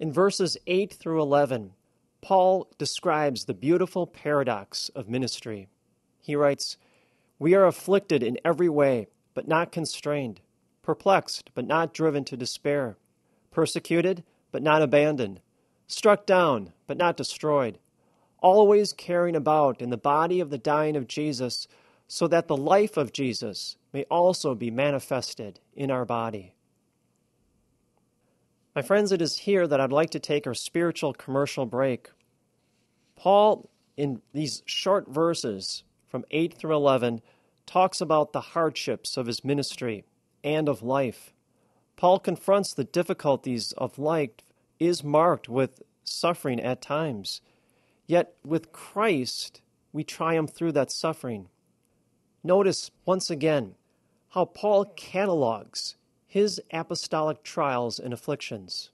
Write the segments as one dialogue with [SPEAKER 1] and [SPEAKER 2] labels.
[SPEAKER 1] In verses 8 through 11, Paul describes the beautiful paradox of ministry. He writes, We are afflicted in every way, but not constrained, perplexed, but not driven to despair, persecuted, but not abandoned, struck down, but not destroyed, always carrying about in the body of the dying of Jesus, so that the life of Jesus may also be manifested in our body. My friends, it is here that I'd like to take our spiritual commercial break. Paul, in these short verses from 8 through 11, talks about the hardships of his ministry and of life. Paul confronts the difficulties of life, is marked with suffering at times. Yet with Christ, we triumph through that suffering. Notice once again how Paul catalogs his apostolic trials and afflictions.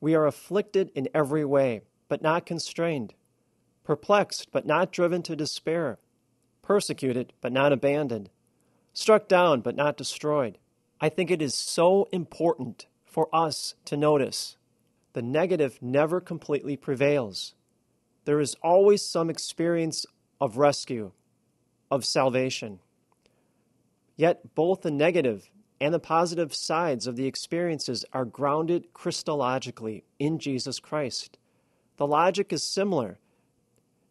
[SPEAKER 1] We are afflicted in every way, but not constrained, perplexed, but not driven to despair, persecuted, but not abandoned, struck down, but not destroyed. I think it is so important for us to notice the negative never completely prevails. There is always some experience of rescue, of salvation. Yet both the negative and the positive sides of the experiences are grounded Christologically in Jesus Christ. The logic is similar.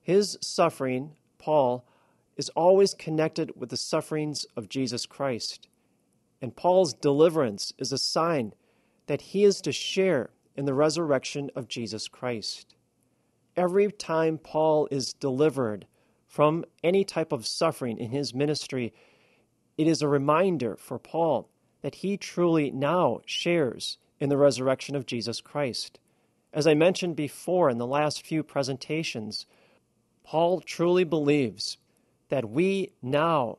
[SPEAKER 1] His suffering, Paul, is always connected with the sufferings of Jesus Christ. And Paul's deliverance is a sign that he is to share in the resurrection of Jesus Christ. Every time Paul is delivered from any type of suffering in his ministry, it is a reminder for Paul that he truly now shares in the resurrection of Jesus Christ. As I mentioned before in the last few presentations, Paul truly believes that we now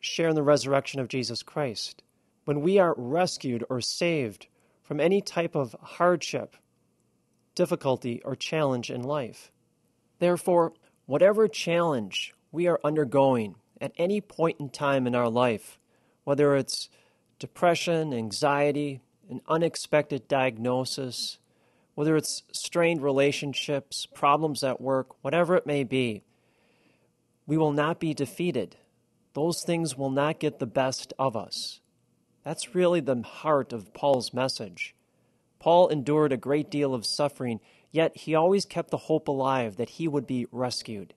[SPEAKER 1] share in the resurrection of Jesus Christ. When we are rescued or saved from any type of hardship, difficulty, or challenge in life. Therefore, whatever challenge we are undergoing at any point in time in our life, whether it's depression, anxiety, an unexpected diagnosis, whether it's strained relationships, problems at work, whatever it may be, we will not be defeated. Those things will not get the best of us. That's really the heart of Paul's message. Paul endured a great deal of suffering, yet he always kept the hope alive that he would be rescued.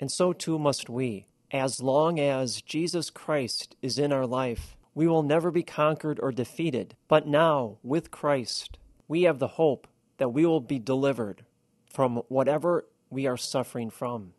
[SPEAKER 1] And so too must we, as long as Jesus Christ is in our life we will never be conquered or defeated. But now, with Christ, we have the hope that we will be delivered from whatever we are suffering from.